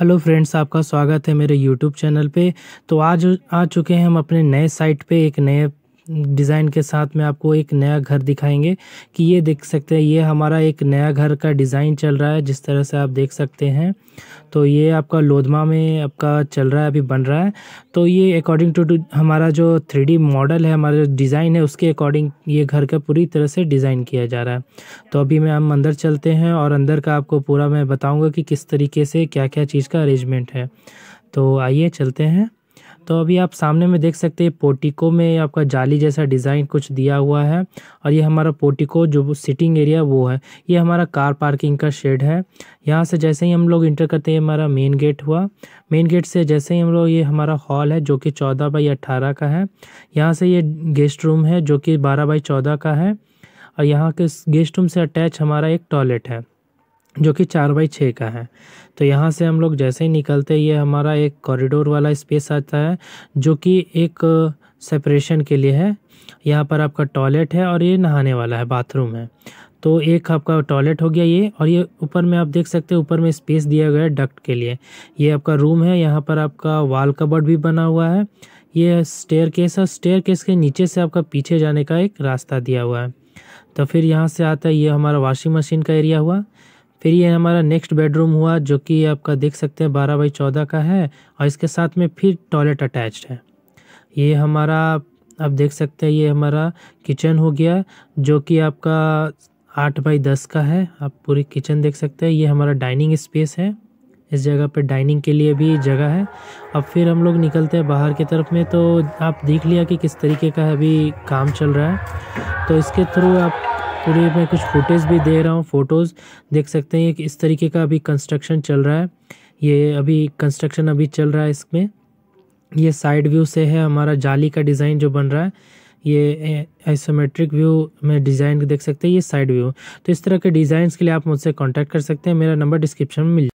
hello friends आपका स्वागत है मेरे यूट्यूब चैनल पे तो आज आ चुके हैं हम अपने नए साइट पे एक नए डिज़ाइन के साथ में आपको एक नया घर दिखाएंगे कि ये देख सकते हैं ये हमारा एक नया घर का डिज़ाइन चल रहा है जिस तरह से आप देख सकते हैं तो ये आपका लोधमा में आपका चल रहा है अभी बन रहा है तो ये अकॉर्डिंग टू हमारा जो थ्री मॉडल है हमारा डिज़ाइन है उसके अकॉर्डिंग ये घर का पूरी तरह से डिज़ाइन किया जा रहा है तो अभी मैं हम अंदर चलते हैं और अंदर का आपको पूरा मैं बताऊँगा कि किस तरीके से क्या क्या चीज़ का अरेंजमेंट है तो आइए चलते हैं तो अभी आप सामने में देख सकते हैं पोटिको में आपका जाली जैसा डिज़ाइन कुछ दिया हुआ है और ये हमारा पोटिको जो सिटिंग एरिया वो है ये हमारा कार पार्किंग का शेड है यहाँ से जैसे ही हम लोग इंटर करते हैं हमारा मेन गेट हुआ मेन गेट से जैसे ही हम लोग ये हमारा हॉल है जो कि चौदह बाई अट्ठारह का है यहाँ से ये गेस्ट रूम है जो कि बारह बाई चौदह का है और यहाँ के गेस्ट रूम से अटैच हमारा एक टॉयलेट है जो कि चार बाई छः का है तो यहाँ से हम लोग जैसे ही निकलते ये हमारा एक कॉरिडोर वाला स्पेस आता है जो कि एक सेपरेशन uh, के लिए है यहाँ पर आपका टॉयलेट है और ये नहाने वाला है बाथरूम है तो एक आपका टॉयलेट हो गया ये और ये ऊपर में आप देख सकते हैं ऊपर में स्पेस दिया गया है डक्ट के लिए ये आपका रूम है यहाँ पर आपका वाल कबर्ड भी बना हुआ है ये स्टेयर केस है स्टेयर केस के नीचे से आपका पीछे जाने का एक रास्ता दिया हुआ है तो फिर यहाँ से आता है ये हमारा वॉशिंग मशीन का एरिया हुआ फिर ये हमारा नेक्स्ट बेडरूम हुआ जो कि आपका देख सकते हैं बारह बाई चौदह का है और इसके साथ में फिर टॉयलेट अटैच्ड है ये हमारा आप देख सकते हैं ये हमारा किचन हो गया जो कि आपका आठ बाई दस का है आप पूरी किचन देख सकते हैं ये हमारा डाइनिंग स्पेस है इस जगह पे डाइनिंग के लिए भी जगह है अब फिर हम लोग निकलते हैं बाहर की तरफ में तो आप देख लिया कि किस तरीके का अभी काम चल रहा है तो इसके थ्रू आप पूरे मैं कुछ फुटेज भी दे रहा हूँ फ़ोटोज़ देख सकते हैं कि इस तरीके का अभी कंस्ट्रक्शन चल रहा है ये अभी कंस्ट्रक्शन अभी चल रहा है इसमें ये साइड व्यू से है हमारा जाली का डिज़ाइन जो बन रहा है ये आइसोमेट्रिक व्यू में डिज़ाइन देख सकते हैं ये साइड व्यू तो इस तरह के डिज़ाइन के लिए आप मुझसे कॉन्टैक्ट कर सकते हैं मेरा नंबर डिस्क्रिप्शन में मिल